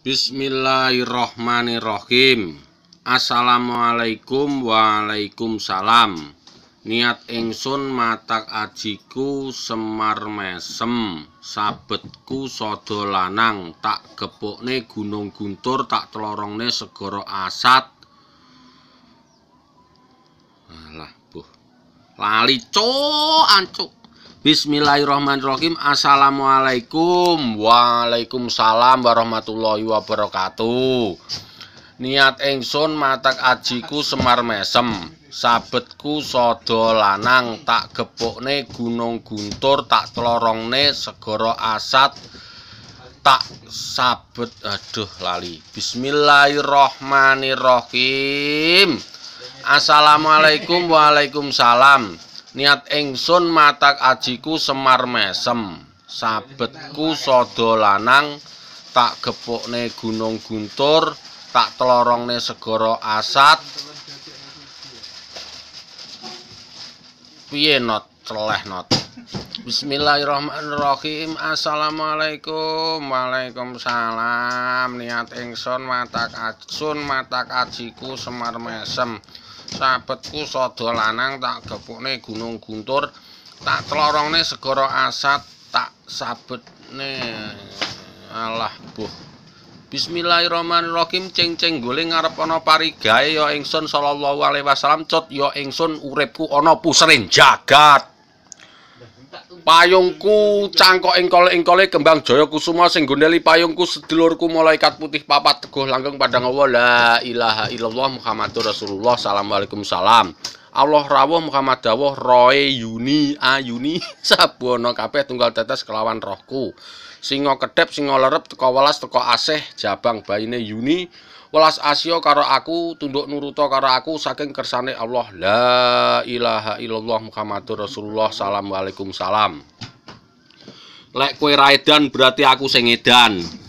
Bismillahirrahmanirrahim Assalamualaikum Waalaikumsalam Niat engsun matak ajiku semar mesem Sabetku sodo lanang Tak gepokne gunung guntur Tak telorongne segoro asat Alah buh Lali co ancuk Bismillahirrahmanirrahim Assalamualaikum Waalaikumsalam warahmatullahi wabarakatuh Niat engson matak ajiku semar mesem Sabetku sodo lanang Tak gepokne gunung guntur Tak telorongne segoro asat Tak sabet Aduh lali Bismillahirrahmanirrahim Assalamualaikum Waalaikumsalam niat ingsun matak ajiku semar mesem sabetku sodo lanang tak ne gunung guntur tak ne segara asat piye not celeh not Bismillahirrahmanirrahim Assalamualaikum Waalaikumsalam Niat ingsun matak ajsun matak ajiku semar mesem sahabatku sodo lanang tak gepukne gunung guntur tak telorongne segara asat tak sabetne alah buh bismillahirrahmanirrahim ceng ceng guling ngarep ana parigae ya ingsun sallallahu alaihi wasalam, cot, ya ingsun uripku ana puserin jagat Payungku cangkok engkol-engkole kembang jaya kusuma sing gondeli payungku sedulurku malaikat putih papat teguh langgeng padang Allah la ilaha illallah Muhammadur Rasulullah Assalamualaikum salam Allah rawuh Muhammad dawuh roe yuni ayuni sabono kapeh, tunggal tetes kelawan rohku singa kedep singa lerep teko welas teko asih jabang bayine yuni welas asio karo aku tunduk nuruto karo aku saking kersane Allah la ilaha illallah Muhammadur Rasulullah salam salam lek kue raidan berarti aku sing edan